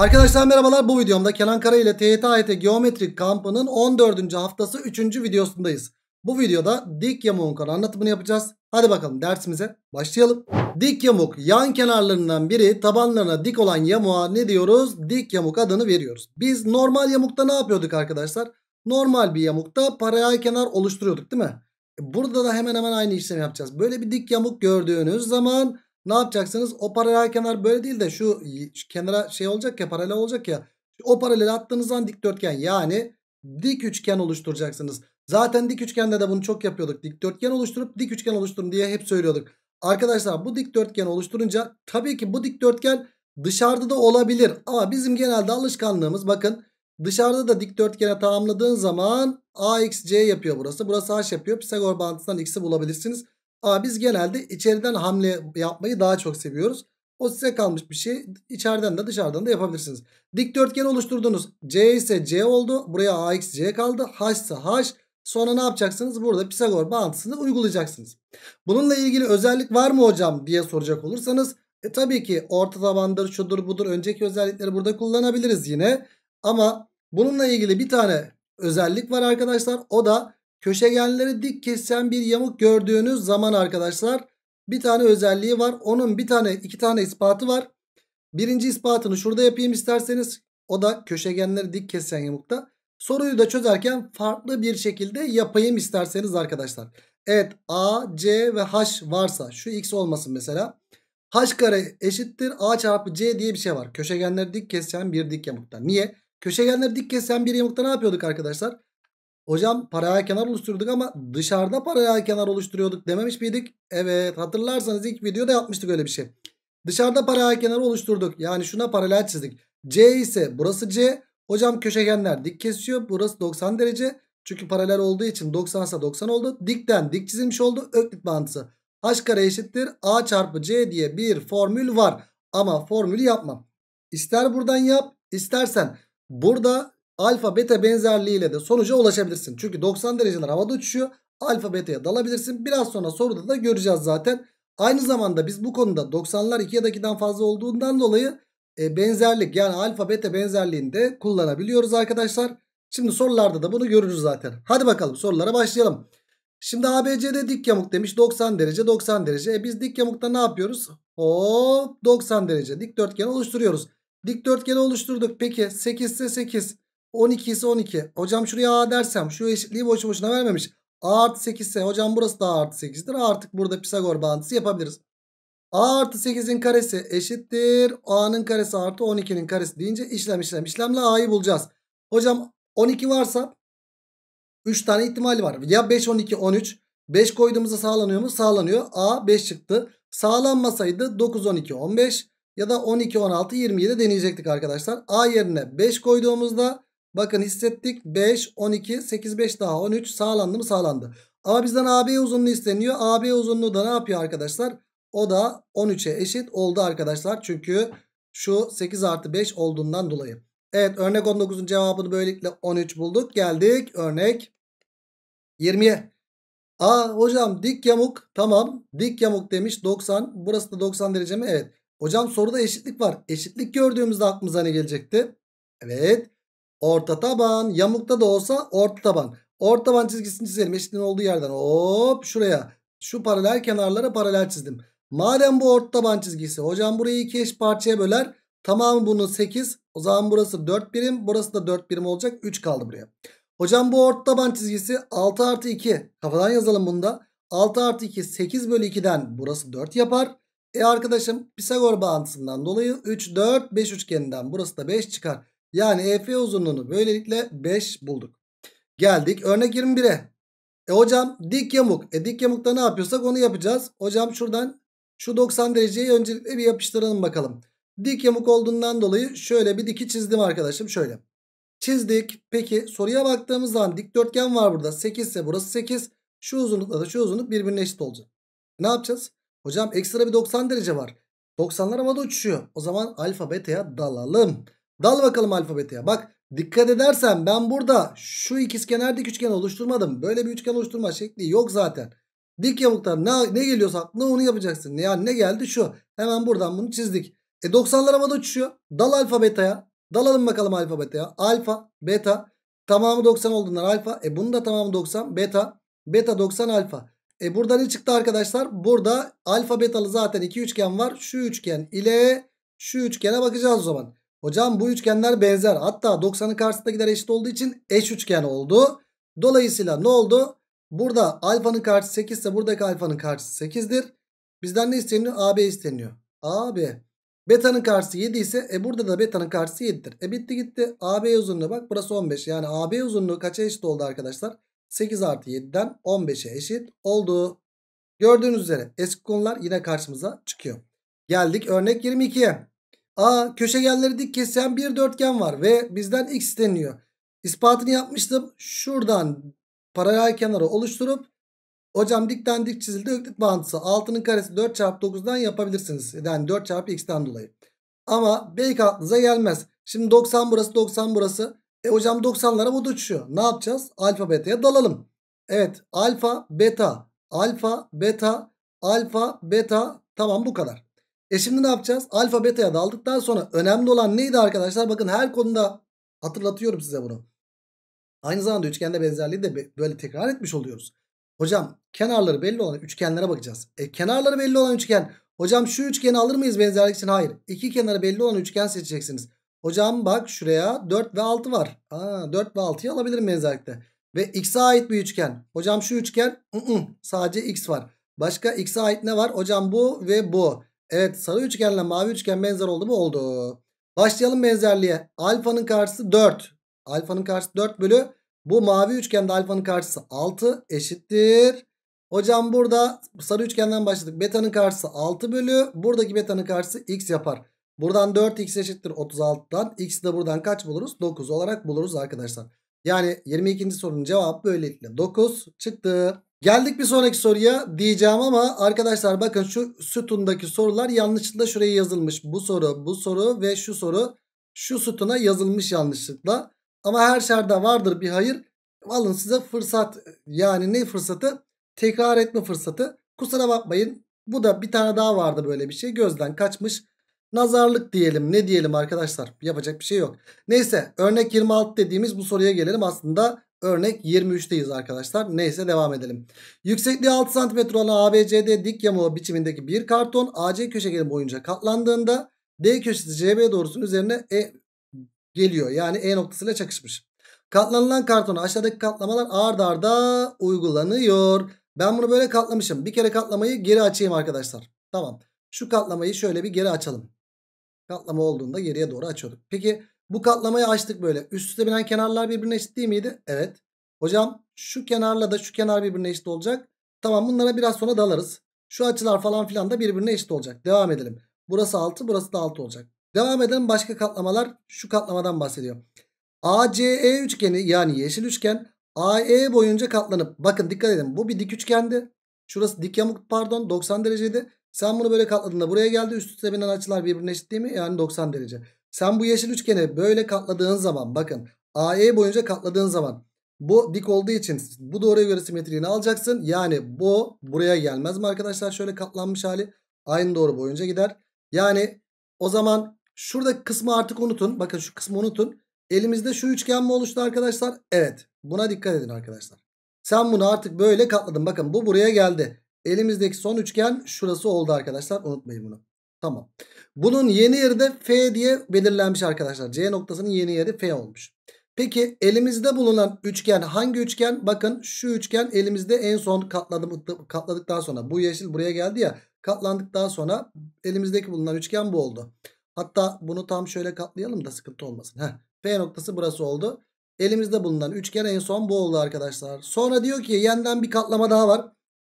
Arkadaşlar merhabalar bu videomda Kenan Kara ile TYT AYT e Geometrik kampının 14. haftası 3. videosundayız. Bu videoda dik yamuğun kara anlatımını yapacağız. Hadi bakalım dersimize başlayalım. Dik yamuk yan kenarlarından biri tabanlarına dik olan yamuğa ne diyoruz? Dik yamuk adını veriyoruz. Biz normal yamukta ne yapıyorduk arkadaşlar? Normal bir yamukta paralel kenar oluşturuyorduk değil mi? Burada da hemen hemen aynı işlemi yapacağız. Böyle bir dik yamuk gördüğünüz zaman ne yapacaksınız? O paralel kenar böyle değil de şu, şu kenara şey olacak ya paralel olacak ya. O paralel attığınız zaman dikdörtgen yani dik üçgen oluşturacaksınız. Zaten dik üçgende de bunu çok yapıyorduk. Dikdörtgen oluşturup dik üçgen oluşturun diye hep söylüyorduk. Arkadaşlar bu dikdörtgen oluşturunca tabii ki bu dikdörtgen dışarıda da olabilir. Ama bizim genelde alışkanlığımız bakın dışarıda da dikdörtgene tamamladığın zaman AXC yapıyor burası. Burası H yapıyor. Pisagor bağıntısından X'i bulabilirsiniz. Ama biz genelde içeriden hamle yapmayı daha çok seviyoruz. O size kalmış bir şey. İçeriden de dışarıdan da yapabilirsiniz. Dikdörtgen oluşturdunuz. C ise C oldu. Buraya AX C kaldı. H ise H. Sonra ne yapacaksınız? Burada Pisagor bağıntısını uygulayacaksınız. Bununla ilgili özellik var mı hocam diye soracak olursanız. E tabii ki orta tabandır, şudur, budur. Önceki özellikleri burada kullanabiliriz yine. Ama bununla ilgili bir tane özellik var arkadaşlar. O da Köşegenleri dik kesen bir yamuk gördüğünüz zaman arkadaşlar bir tane özelliği var. Onun bir tane iki tane ispatı var. Birinci ispatını şurada yapayım isterseniz. O da köşegenleri dik kesen yamukta. Soruyu da çözerken farklı bir şekilde yapayım isterseniz arkadaşlar. Evet A, C ve H varsa şu X olmasın mesela. H kare eşittir A çarpı C diye bir şey var. Köşegenleri dik kesen bir dik yamukta. Niye? Köşegenleri dik kesen bir yamukta ne yapıyorduk arkadaşlar? Hocam paraya kenar oluşturduk ama dışarıda paraya kenar oluşturuyorduk dememiş miydik? Evet hatırlarsanız ilk videoda yapmıştık öyle bir şey. Dışarıda paraya kenar oluşturduk. Yani şuna paralel çizdik. C ise burası C. Hocam köşegenler dik kesiyor. Burası 90 derece. Çünkü paralel olduğu için 90 ise 90 oldu. Dikten dik çizilmiş oldu. Öklit mantısı. H kare eşittir. A çarpı C diye bir formül var. Ama formülü yapmam. İster buradan yap istersen. Burada alfa beta benzerliğiyle de sonuca ulaşabilirsin. Çünkü 90 dereceler havada uçuşuyor. Alfa beta'ya dalabilirsin. Biraz sonra soruda da göreceğiz zaten. Aynı zamanda biz bu konuda 90'lar 2 ya da 2'den fazla olduğundan dolayı e, benzerlik yani alfa beta benzerliğini de kullanabiliyoruz arkadaşlar. Şimdi sorularda da bunu görürüz zaten. Hadi bakalım sorulara başlayalım. Şimdi ABC'de dik yamuk demiş 90 derece 90 derece. E biz dik yamukta ne yapıyoruz? Hop 90 derece dikdörtgen oluşturuyoruz. Dikdörtgeni oluşturduk. Peki 8 ise 8. 12 ise 12. Hocam şuraya A dersem şu eşitliği boş boşuna vermemiş. A artı 8 ise hocam burası da A artı 8'dir. Artık burada Pisagor bağıntısı yapabiliriz. A artı 8'in karesi eşittir. A'nın karesi artı 12'nin karesi deyince işlem işlem işlemle A'yı bulacağız. Hocam 12 varsa 3 tane ihtimal var. Ya 5 12 13 5 koyduğumuzda sağlanıyor mu? Sağlanıyor. A 5 çıktı. Sağlanmasaydı 9 12 15 ya da 12 16 27 deneyecektik arkadaşlar. A yerine 5 koyduğumuzda Bakın hissettik 5, 12, 8, 5 daha 13 sağlandı mı sağlandı. Ama bizden AB uzunluğu isteniyor. AB uzunluğu da ne yapıyor arkadaşlar? O da 13'e eşit oldu arkadaşlar. Çünkü şu 8 artı 5 olduğundan dolayı. Evet örnek 19'un cevabını böylelikle 13 bulduk. Geldik örnek 20'ye. Aa hocam dik yamuk tamam dik yamuk demiş 90 burası da 90 derece mi? Evet. Hocam soruda eşitlik var. Eşitlik gördüğümüzde aklımıza ne gelecekti? Evet. Orta taban. Yamukta da olsa orta taban. Orta taban çizgisini çizelim. Eşitliğin olduğu yerden hop şuraya. Şu paralel kenarlara paralel çizdim. Madem bu orta taban çizgisi. Hocam burayı iki eş parçaya böler. Tamam bunu 8. O zaman burası 4 birim. Burası da 4 birim olacak. 3 kaldı buraya. Hocam bu orta taban çizgisi 6 artı 2. Kafadan yazalım bunu da. 6 artı 2 8 bölü 2'den burası 4 yapar. E arkadaşım Pisagor bağıntısından dolayı 3 4 5 üçgeninden burası da 5 çıkar. Yani EF uzunluğunu böylelikle 5 bulduk. Geldik örnek 21'e. E hocam dik yamuk. E dik yamukta ne yapıyorsak onu yapacağız. Hocam şuradan şu 90 dereceyi öncelikle bir yapıştıralım bakalım. Dik yamuk olduğundan dolayı şöyle bir diki çizdim arkadaşım şöyle. Çizdik. Peki soruya baktığımız zaman dikdörtgen var burada. 8 ise burası 8. Şu uzunlukla da şu uzunluk birbirine eşit olacak. Ne yapacağız? Hocam ekstra bir 90 derece var. 90'lar havada uçuşuyor. O zaman alfa beta'ya dalalım. Dal bakalım alfabeteye. Bak dikkat edersen ben burada şu ikizkenar dik üçgen oluşturmadım. Böyle bir üçgen oluşturma şekli yok zaten. Dik yamuktan ne, ne geliyorsa aklına onu yapacaksın. Yani ne geldi şu. Hemen buradan bunu çizdik. E 90'lar havada uçuşuyor. Dal alfa beta'ya. Dalalım bakalım alfa beta'ya. Alfa, beta. Tamamı 90 olduğundan alfa. E bunu da tamamı 90. Beta. Beta 90 alfa. E burada ne çıktı arkadaşlar? Burada alfa betalı zaten iki üçgen var. Şu üçgen ile şu üçgene bakacağız o zaman. Hocam bu üçgenler benzer. Hatta 90'ın karşısındakiler eşit olduğu için eş üçgen oldu. Dolayısıyla ne oldu? Burada alfanın karşısı 8 ise buradaki alfanın karşısı 8'dir. Bizden ne isteniyor? AB isteniyor. AB. Beta'nın karşısı 7 ise e burada da beta'nın karşısı 7'dir. E bitti gitti. AB uzunluğu bak burası 15. Yani AB uzunluğu kaça eşit oldu arkadaşlar? 8 artı 7'den 15'e eşit oldu. Gördüğünüz üzere eski konular yine karşımıza çıkıyor. Geldik örnek 22'ye. A köşegenleri dik kesen bir dörtgen var ve bizden x isteniyor. İspatını yapmıştım. Şuradan paralel kenarı oluşturup hocam dikten dik çizildi öklit bağıntısı 6'nın karesi 4 çarpı 9'dan yapabilirsiniz. Yani 4 çarpı x'ten dolayı. Ama belki aklınıza gelmez. Şimdi 90 burası 90 burası. E hocam 90'lara bu da uçuyor. Ne yapacağız? Alfa beta'ya dalalım. Evet alfa beta alfa beta alfa beta tamam bu kadar. E şimdi ne yapacağız? Alfa beta'ya daldıktan sonra önemli olan neydi arkadaşlar? Bakın her konuda hatırlatıyorum size bunu. Aynı zamanda üçgende benzerliği de böyle tekrar etmiş oluyoruz. Hocam kenarları belli olan üçgenlere bakacağız. E, kenarları belli olan üçgen. Hocam şu üçgeni alır mıyız benzerlik için? Hayır. İki kenarı belli olan üçgen seçeceksiniz. Hocam bak şuraya 4 ve 6 var. Aa, 4 ve 6'yı alabilirim benzerlikte. Ve x'e ait bir üçgen. Hocam şu üçgen ı ı-ı, -ı, sadece x var. Başka x'e ait ne var? Hocam bu ve bu. Evet sarı üçgenle mavi üçgen benzer oldu mu? Oldu. Başlayalım benzerliğe. Alfanın karşısı 4. Alfanın karşısı 4 bölü. Bu mavi üçgende alfanın karşısı 6 eşittir. Hocam burada sarı üçgenden başladık. Beta'nın karşısı 6 bölü. Buradaki beta'nın karşısı x yapar. Buradan 4x eşittir 36'dan. X'i de buradan kaç buluruz? 9 olarak buluruz arkadaşlar. Yani 22. sorunun cevabı böylelikle 9 çıktı. Geldik bir sonraki soruya diyeceğim ama arkadaşlar bakın şu sütundaki sorular yanlışlıkla şuraya yazılmış. Bu soru, bu soru ve şu soru şu sütuna yazılmış yanlışlıkla. Ama her şerde vardır bir hayır. Alın size fırsat yani ne fırsatı? Tekrar etme fırsatı. Kusura bakmayın bu da bir tane daha vardı böyle bir şey gözden kaçmış. Nazarlık diyelim ne diyelim arkadaşlar yapacak bir şey yok. Neyse örnek 26 dediğimiz bu soruya gelelim aslında Örnek 23'teyiz arkadaşlar. Neyse devam edelim. Yüksekliği 6 cm olan ABCD dik yamuğu biçimindeki bir karton AC köşegeni boyunca katlandığında D köşesi CB doğrusunun üzerine E geliyor. Yani E noktasıyla çakışmış. Katlanılan kartona aşağıdaki katlamalar ard arda uygulanıyor. Ben bunu böyle katlamışım. Bir kere katlamayı geri açayım arkadaşlar. Tamam. Şu katlamayı şöyle bir geri açalım. Katlama olduğunda geriye doğru açıyorduk. Peki bu katlamayı açtık böyle. Üst üste binen kenarlar birbirine eşit değil miydi? Evet. Hocam şu kenarla da şu kenar birbirine eşit olacak. Tamam bunlara biraz sonra dalarız. Şu açılar falan filan da birbirine eşit olacak. Devam edelim. Burası 6 burası da 6 olacak. Devam edelim başka katlamalar şu katlamadan bahsediyor. ACE üçgeni yani yeşil üçgen AE boyunca katlanıp bakın dikkat edin bu bir dik üçgendi. Şurası dik yamuk pardon 90 dereceydi. Sen bunu böyle katladığında buraya geldi üst üste binen açılar birbirine eşit değil mi? Yani 90 derece. Sen bu yeşil üçgeni böyle katladığın zaman bakın AE boyunca katladığın zaman bu dik olduğu için bu doğruya göre simetriğini alacaksın. Yani bu buraya gelmez mi arkadaşlar? Şöyle katlanmış hali aynı doğru boyunca gider. Yani o zaman şuradaki kısmı artık unutun. Bakın şu kısmı unutun. Elimizde şu üçgen mi oluştu arkadaşlar? Evet. Buna dikkat edin arkadaşlar. Sen bunu artık böyle katladın. Bakın bu buraya geldi. Elimizdeki son üçgen şurası oldu arkadaşlar. Unutmayın bunu. Tamam. Bunun yeni yeri de F diye belirlenmiş arkadaşlar. C noktasının yeni yeri F olmuş. Peki elimizde bulunan üçgen hangi üçgen? Bakın şu üçgen elimizde en son katladım, katladıktan sonra bu yeşil buraya geldi ya. Katlandıktan sonra elimizdeki bulunan üçgen bu oldu. Hatta bunu tam şöyle katlayalım da sıkıntı olmasın. Heh, P noktası burası oldu. Elimizde bulunan üçgen en son bu oldu arkadaşlar. Sonra diyor ki yeniden bir katlama daha var.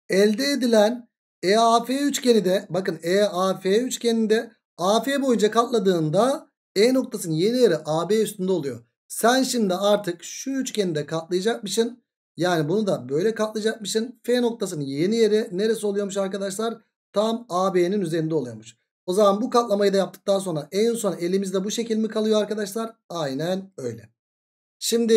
Elde edilen EAF üçgeni de bakın EAF üçgeni de AF boyunca katladığında E noktasının yeni yeri AB üstünde oluyor. Sen şimdi artık şu üçgeni de katlayacakmışsın. Yani bunu da böyle katlayacakmışsın. F noktasının yeni yeri neresi oluyormuş arkadaşlar? Tam AB'nin üzerinde oluyormuş. O zaman bu katlamayı da yaptıktan sonra en son elimizde bu şekil mi kalıyor arkadaşlar? Aynen öyle. Şimdi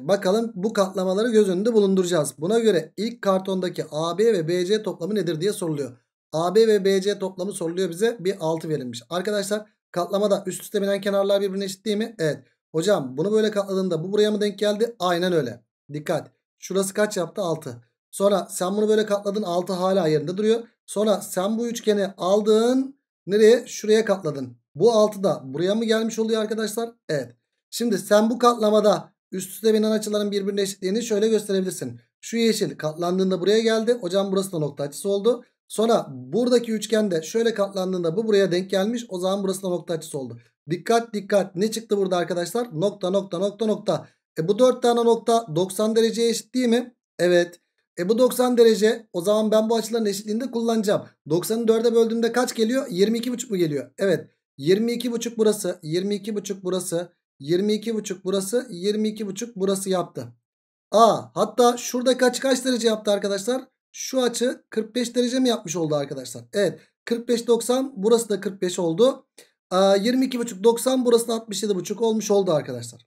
bakalım bu katlamaları göz önünde bulunduracağız. Buna göre ilk kartondaki AB ve BC toplamı nedir diye soruluyor. AB ve BC toplamı soruluyor bize. Bir 6 verilmiş. Arkadaşlar katlamada üst üste binen kenarlar birbirine eşit değil mi? Evet. Hocam bunu böyle katladığında bu buraya mı denk geldi? Aynen öyle. Dikkat. Şurası kaç yaptı? 6. Sonra sen bunu böyle katladın 6 hala yerinde duruyor. Sonra sen bu üçgeni aldın. Nereye? Şuraya katladın. Bu 6 da buraya mı gelmiş oluyor arkadaşlar? Evet. Şimdi sen bu katlamada üst üste binen açıların birbirine eşitliğini şöyle gösterebilirsin. Şu yeşil katlandığında buraya geldi. Hocam burası da nokta açısı oldu. Sonra buradaki üçgende şöyle katlandığında bu buraya denk gelmiş. O zaman burası da nokta açısı oldu. Dikkat dikkat ne çıktı burada arkadaşlar? Nokta nokta nokta nokta. E bu dört tane nokta 90 dereceye eşit değil mi? Evet. E bu 90 derece o zaman ben bu açıların eşitliğinde kullanacağım. 90'ı 4'e böldüğümde kaç geliyor? 22,5 mu geliyor? Evet. 22,5 burası. 22,5 burası. 22,5 burası 22,5 burası yaptı. A hatta şurada kaç kaç derece yaptı arkadaşlar? Şu açı 45 derece mi yapmış oldu arkadaşlar? Evet 45 90 burası da 45 oldu. E, 22,5 90 burası da 67,5 olmuş oldu arkadaşlar.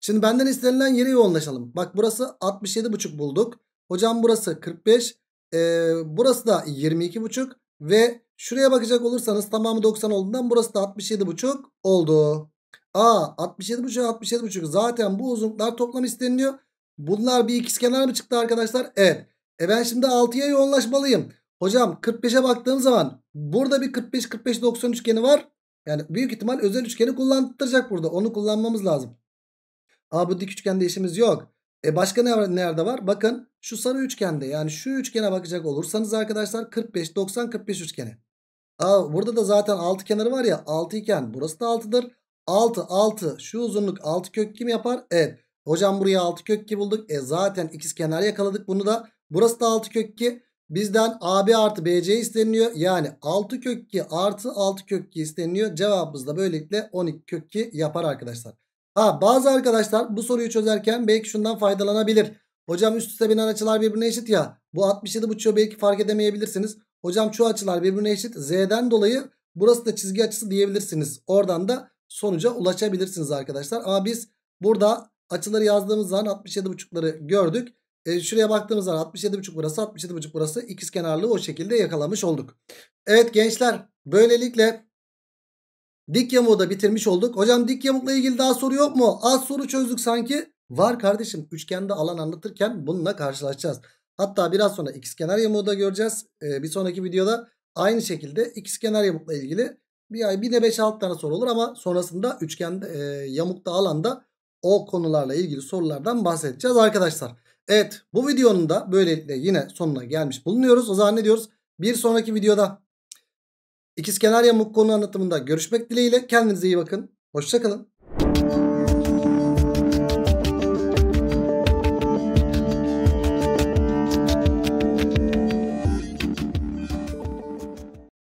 Şimdi benden istenilen yere yoğunlaşalım. Bak burası 67,5 bulduk. Hocam burası 45. E, burası da 22,5 ve şuraya bakacak olursanız tamamı 90 olduğundan burası da 67,5 oldu. A 67,5 67,5 zaten bu uzunluklar toplam isteniliyor. Bunlar bir ikizkenar mı çıktı arkadaşlar? Evet. E ben şimdi 6'ya yoğunlaşmalıyım. Hocam 45'e baktığım zaman burada bir 45-45-90 üçgeni var. Yani büyük ihtimal özel üçgeni kullandıracak burada. Onu kullanmamız lazım. Aa bu dik üçgende işimiz yok. E başka ne var, nerede var? Bakın şu sarı üçgende yani şu üçgene bakacak olursanız arkadaşlar 45-90-45 üçgeni. Aa burada da zaten 6 kenarı var ya 6 iken burası da 6'dır. 6 6 şu uzunluk 6 kök kim yapar? Evet. Hocam buraya 6 kök ki bulduk. E zaten ikiz kenar yakaladık bunu da. Burası da 6 kök ki. Bizden AB artı BC isteniliyor. Yani 6 kök ki artı 6 kök ki isteniliyor. Cevabımız da böylelikle 12 kök ki yapar arkadaşlar. Ha bazı arkadaşlar bu soruyu çözerken belki şundan faydalanabilir. Hocam üst üste binen açılar birbirine eşit ya. Bu 67 buçuğu belki fark edemeyebilirsiniz. Hocam şu açılar birbirine eşit. Z'den dolayı burası da çizgi açısı diyebilirsiniz. Oradan da sonuca ulaşabilirsiniz arkadaşlar. Ama biz burada açıları yazdığımız zaman 67,5'ları gördük. E, şuraya baktığımız zaman 67,5 burası 67,5 burası ikiz kenarlığı o şekilde yakalamış olduk. Evet gençler böylelikle dik yamuğu da bitirmiş olduk. Hocam dik yamukla ilgili daha soru yok mu? Az soru çözdük sanki. Var kardeşim üçgende alan anlatırken bununla karşılaşacağız. Hatta biraz sonra ikiz kenar yamuğu da göreceğiz. E, bir sonraki videoda aynı şekilde ikiz kenar yamukla ilgili bir ay bir de 5-6 tane soru olur ama sonrasında üçgende e, yamukta alanda o konularla ilgili sorulardan bahsedeceğiz arkadaşlar. Evet bu videonun da böylelikle yine sonuna gelmiş bulunuyoruz. O zaman ne diyoruz? Bir sonraki videoda ikizkenar yamuk konu anlatımında görüşmek dileğiyle. Kendinize iyi bakın. Hoşçakalın.